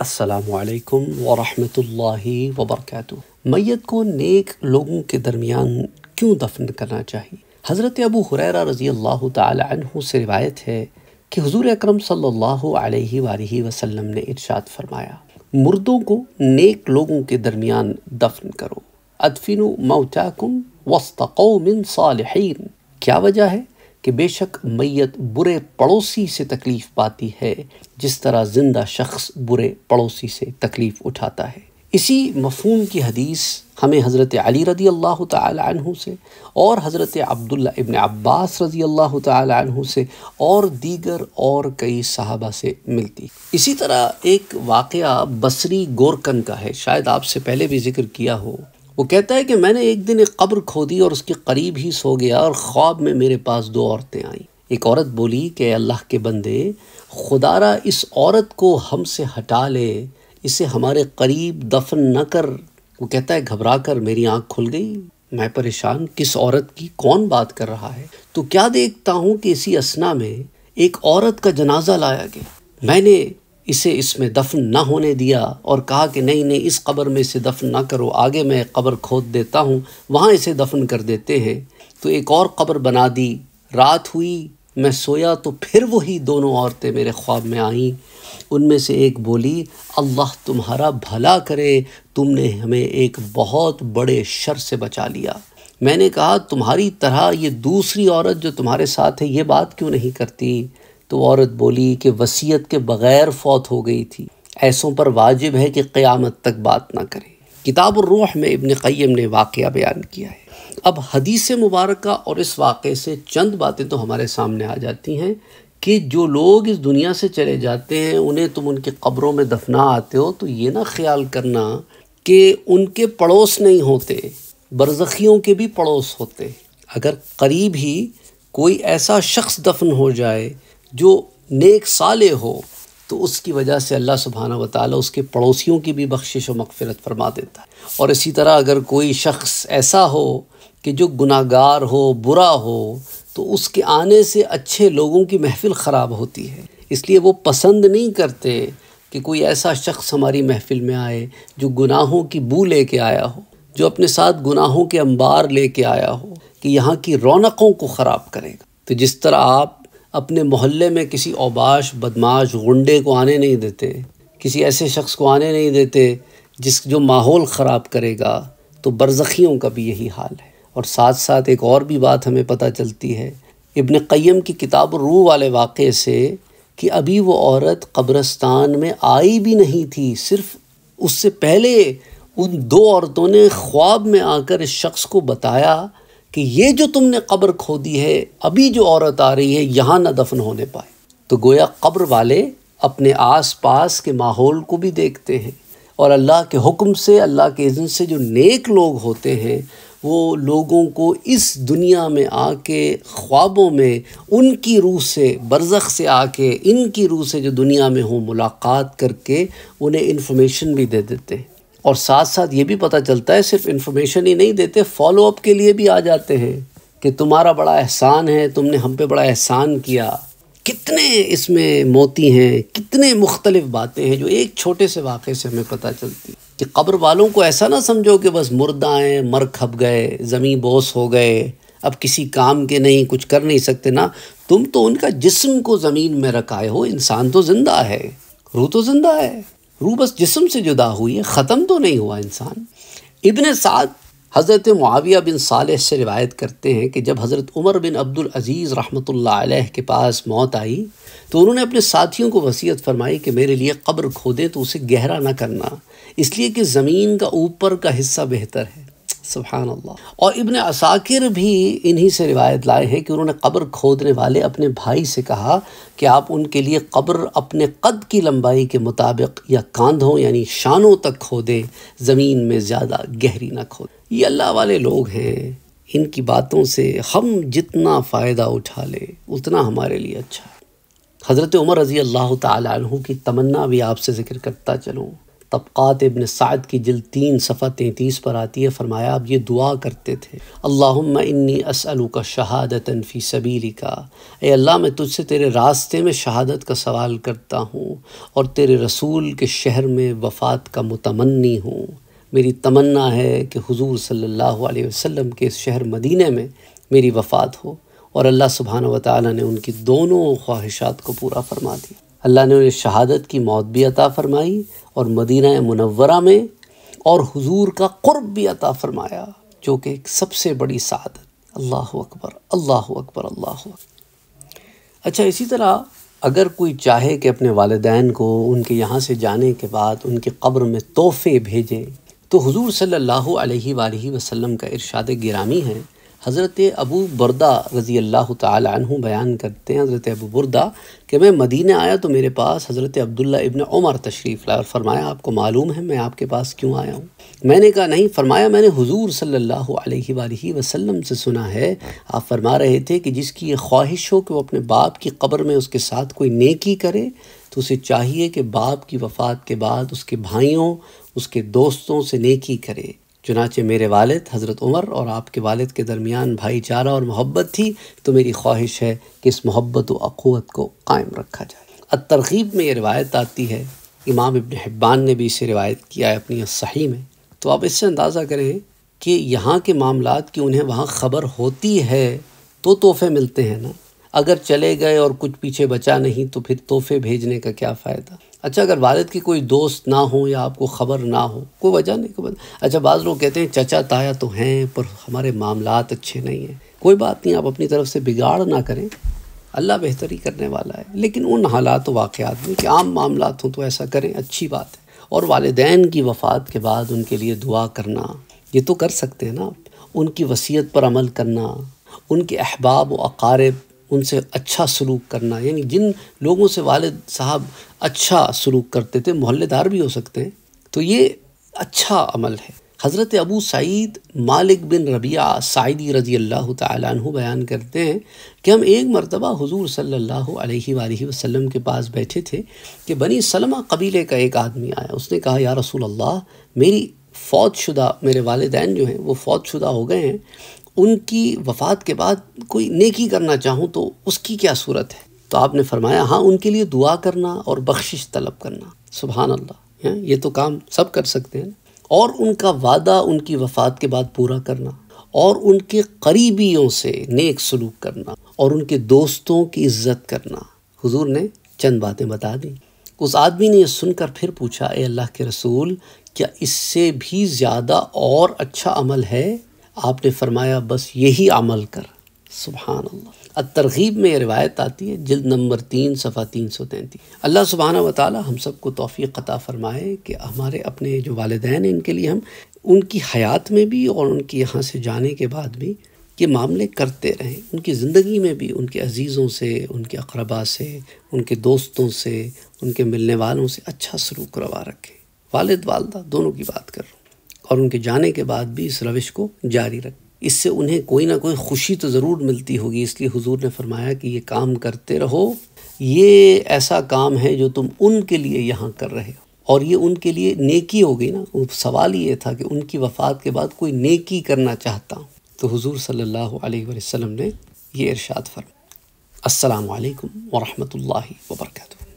असलकम वरहमल वबरक मैत को नेक लोगों के दरमियान क्यों दफन करना चाहिए हज़रत अबू हुररा रज़ी अल्लाह तहु से रिवायत है कि हज़ूर अक्रम सल्लल्लाहु अलैहि वसल्लम ने इरशाद फरमाया मुर्दों को नेक लोगों के दरमियान दफन करो अदफिन मऊचाकुम वस्तौमिन सालहीन क्या वजह है कि बेशक मैत बुरे पड़ोसी से तकलीफ़ पाती है जिस तरह ज़िंदा शख्स बुरे पड़ोसी से तकलीफ़ उठाता है इसी मफहम की हदीस हमें हज़रत अली रज़ी अल्लाह तु से और हज़रत अब्दुल्ला इबन अब्बास रजी अल्लाह तु से और दीगर और कई साहबा से मिलती इसी तरह एक वाक़ बसरी गोरकन का है शायद आपसे पहले भी ज़िक्र किया हो वो कहता है कि मैंने एक दिन एक कब्र खोदी और उसके करीब ही सो गया और ख्वाब में मेरे पास दो औरतें आईं एक औरत बोली कि अल्लाह के बंदे खुदारा इस औरत को हमसे हटा ले इसे हमारे करीब दफन न कर वो कहता है घबरा कर मेरी आँख खुल गई मैं परेशान किस औरत की कौन बात कर रहा है तो क्या देखता हूँ कि इसी असना में एक औरत का जनाजा लाया गया मैंने इसे इसमें दफन ना होने दिया और कहा कि नहीं नहीं इस कब्र में इसे दफन ना करो आगे मैं कब्र खोद देता हूँ वहाँ इसे दफन कर देते हैं तो एक और कब्र बना दी रात हुई मैं सोया तो फिर वही दोनों औरतें मेरे ख्वाब में आईं उनमें से एक बोली अल्लाह तुम्हारा भला करे तुमने हमें एक बहुत बड़े शर से बचा लिया मैंने कहा तुम्हारी तरह ये दूसरी औरत जो तुम्हारे साथ है ये बात क्यों नहीं करती तो औरत बोली कि वसीयत के बग़ैर फौत हो गई थी ऐसों पर वाजिब है कि क़्यामत तक बात ना करें किताब रूह में इबन क़यम ने वाक़ बयान किया है अब हदीस मुबारक और इस वाक़े से चंद बातें तो हमारे सामने आ जाती हैं कि जो लोग इस दुनिया से चले जाते हैं उन्हें तुम उनकी कब्रों में दफना आते हो तो ये ना ख्याल करना कि उनके पड़ोस नहीं होते बरज़खियों के भी पड़ोस होते अगर करीब ही कोई ऐसा शख्स दफन हो जाए जो नेक साले हो तो उसकी वजह से अल्लाह सुबहाना वाली उसके पड़ोसियों की भी बख्शिश और मगफरत फरमा देता है और इसी तरह अगर कोई शख्स ऐसा हो कि जो गुनागार हो बुरा हो तो उसके आने से अच्छे लोगों की महफिल ख़राब होती है इसलिए वो पसंद नहीं करते कि कोई ऐसा शख्स हमारी महफिल में आए जो गुनाहों की बू लेके आया हो जो अपने साथ गुनाहों के अंबार लेके आया हो कि यहाँ की रौनकों को ख़राब करेगा तो जिस तरह आप अपने मोहल्ले में किसी औबाश बदमाश गुंडे को आने नहीं देते किसी ऐसे शख्स को आने नहीं देते जिस जो माहौल ख़राब करेगा तो बरज़खियों का भी यही हाल है और साथ साथ एक और भी बात हमें पता चलती है इबन क़यम की किताब रूह वाले वाक़े से कि अभी वो औरत कब्रस्तान में आई भी नहीं थी सिर्फ उससे पहले उन दो औरतों ने ख्वाब में आकर इस शख्स को बताया कि ये जो तुमने कब्र खोदी है अभी जो औरत आ रही है यहाँ न दफन होने पाए तो गोया कब्र वाले अपने आस पास के माहौल को भी देखते हैं और अल्लाह के हुक्म से अल्लाह के इज़न से जो नेक लोग होते हैं वो लोगों को इस दुनिया में आके ख्वाबों में उनकी रूह से बरज़ख़ से आके इनकी रूह से जो दुनिया में हो मुलाकात करके उन्हें इन्फॉर्मेशन भी दे देते हैं और साथ साथ ये भी पता चलता है सिर्फ इन्फॉर्मेशन ही नहीं देते फॉलोअप के लिए भी आ जाते हैं कि तुम्हारा बड़ा एहसान है तुमने हम पे बड़ा एहसान किया कितने इसमें मोती हैं कितने मुख्तलिफ बातें हैं जो एक छोटे से वाक़े से हमें पता चलती कि कब्र वालों को ऐसा ना समझो कि बस मुर्दाएँ मर खप गए ज़मी बोस हो गए अब किसी काम के नहीं कुछ कर नहीं सकते ना तुम तो उनका जिस्म को ज़मीन में रखाए हो इंसान तो ज़िंदा है रूह तो ज़िंदा है रू बस जिसम से जुदा हुई है ख़त्म तो नहीं हुआ इंसान इबन साद हज़रत मुआविया बिन साल से रिवायत करते हैं कि जब हज़रत उमर बिन अब्दुल अज़ीज़ रहमतुल्लाह के पास मौत आई तो उन्होंने अपने साथियों को वसीयत फरमाई कि मेरे लिए कब्र खोदे तो उसे गहरा ना करना इसलिए कि ज़मीन का ऊपर का हिस्सा बेहतर है सुबहान अल्लाह और इबन असाकिर भी इन्हीं से रिवायत लाए हैं कि उन्होंने कब्र खोदने वाले अपने भाई से कहा कि आप उनके लिए कब्र अपने कद की लंबाई के मुताबिक या कांधों यानी शानों तक खोदें ज़मीन में ज़्यादा गहरी ना खोदें ये अल्लाह वाले लोग हैं इनकी बातों से हम जितना फ़ायदा उठा लें उतना हमारे लिए अच्छा है हज़रत उमर रज़ी अल्लाह तु की तमन्ना भी आपसे ज़िक्र करता चलूँ तबक़ात इबन साद की जल तीन सफ़ा तैंतीस पर आती है फ़रमाया आप ये दुआ करते थे अल्लाई इन्नी असलू का शहादत फ़ी सबीली का ए अल्लाह मैं तुझसे तेरे रास्ते में शहादत का सवाल करता हूँ और तेरे रसूल के शहर में वफ़ात का मुतमनी हूँ मेरी तमन्ना है कि हजूर सल्ला वसम के शहर मदीने में मेरी वफ़ात हो और अल्लाह सुबहान व ताली ने उनकी दोनों ख्वाहिशात को पूरा फरमा दिया अल्लाह ने उन्हें शहादत की मौत भी अता फ़रमाई और मदीना मुनवरा में और हुजूर का क़ुर्ब भी अता फ़रमाया जो कि एक सबसे बड़ी शहादत अल्लाह अकबर अल्लाह अकबर अल्लाह अच्छा इसी तरह अगर कोई चाहे कि अपने वालदेन को उनके यहाँ से जाने के बाद उनकी कब्र में तोहफ़े भेजें तो हुजूर सल्लल्लाहु अलैहि वसल्लम का इरशाद गिरामी है हज़रत अबू बुरदा रज़ी अल्लाह तु बयान करते हैं हज़रत अबू बुरदा कि मैं मदीने आया तो मेरे पास हज़रत अब्दुल्ला इबन उमर तशरीफ़ लाया और फरमाया आपको मालूम है मैं आपके पास क्यों आया हूँ मैंने कहा नहीं फरमाया मैंने हुजूर सल्लल्लाहु अलैहि वसल्लम से सुना है आप फरमा रहे थे कि जिसकी ये ख्वाहिश हो कि वो अपने बाप की कब्र में उसके साथ कोई नेकी करे तो उसे चाहिए कि बाप की वफ़ात के बाद उसके भाइयों उसके दोस्तों से नेकी करे चुनाचे मेरे वालिद हज़रत उमर और आपके वालिद के दरमियान भाईचारा और मोहब्बत थी तो मेरी ख्वाहिश है कि इस मोहब्बत व को कायम रखा जाए तरकीब में ये रिवायत आती है इमाम इबन हब्बान ने भी इसे रिवायत किया है अपनी सही में तो आप इससे अंदाज़ा करें कि यहाँ के मामला की उन्हें वहाँ ख़बर होती है तो तोहफ़े मिलते हैं ना अगर चले गए और कुछ पीछे बचा नहीं तो फिर तोहफ़े भेजने का क्या फ़ायदा अच्छा अगर वालद की कोई दोस्त ना हो या आपको ख़बर ना हो कोई वजह नहीं कोई अच्छा बाज़ लोग कहते हैं चचा ताया तो हैं पर हमारे मामला अच्छे नहीं हैं कोई बात नहीं आप अपनी तरफ से बिगाड़ ना करें अल्लाह बेहतरी करने वाला है लेकिन उन हालात वाक़ात में कि आम मामला हों तो ऐसा करें अच्छी बात है और वालदान की वफ़ात के बाद उनके लिए दुआ करना ये तो कर सकते हैं ना उनकी वसीयत पर अमल करना उनके अहबाब व अकारब उनसे अच्छा सलूक करना यानी जिन लोगों से वालद साहब अच्छा सलूक करते थे मोहल्लेदार भी हो सकते हैं तो ये अच्छा अमल है हज़रत अबू सईद मालिक बिन रबिया साइदी रजी अल्लाह तु बयान करते हैं कि हम एक मरतबा हुजूर सल्लल्लाहु अलैहि वसल्लम के पास बैठे थे कि बनी सलमा कबीले का एक आदमी आया उसने कहा या रसूल अल्लाह मेरी फौज शुदा मेरे वालदेन जो हैं वो फ़ौत शुदा हो गए हैं उनकी वफ़ात के बाद कोई नेकी करना चाहूँ तो उसकी क्या सूरत है तो आपने फरमाया हाँ उनके लिए दुआ करना और बख्शिश तलब करना सुबह अल्लाह ये तो काम सब कर सकते हैं और उनका वादा उनकी वफ़ात के बाद पूरा करना और उनके करीबियों से नेक सलूक करना और उनके दोस्तों की इज्जत करना हुजूर ने चंद बातें बता दी उस आदमी ने यह सुनकर फिर पूछा ए अल्लाह के रसूल क्या इससे भी ज़्यादा और अच्छा अमल है आपने फरमाया बस यही अमल कर सुबहान अल्लाह तरगीब में यह रिवायत आती है जिल्द नंबर तीन सफ़ा तीन सौ तैंतीस अल्लाह सुबहाना व ताली हम सब को तोफ़ी कता फ़रमाए कि हमारे अपने जो वालदेन हैं इनके लिए हम उनकी हयात में भी और उनके यहाँ से जाने के बाद भी ये मामले करते रहें उनकी ज़िंदगी में भी उनके अजीज़ों से उनके अकरबा से उनके दोस्तों से उनके मिलने वालों से अच्छा सलूक रवा रखें वालद वालदा दोनों की बात कर रहा हूँ और उनके जाने के बाद भी इस रविश को जारी रख इससे उन्हें कोई ना कोई खुशी तो ज़रूर मिलती होगी इसलिए हुजूर ने फरमाया कि ये काम करते रहो ये ऐसा काम है जो तुम उनके लिए यहाँ कर रहे हो और ये उनके लिए नेकी हो गई ना सवाल ये था कि उनकी वफ़ात के बाद कोई नेकी करना चाहता हूँ तो हुजूर सल्लल्लाहु अलैहि वसल्लम ने ये इरशाद फरमा असलकम वालेकुम वरहमतुल्लाहि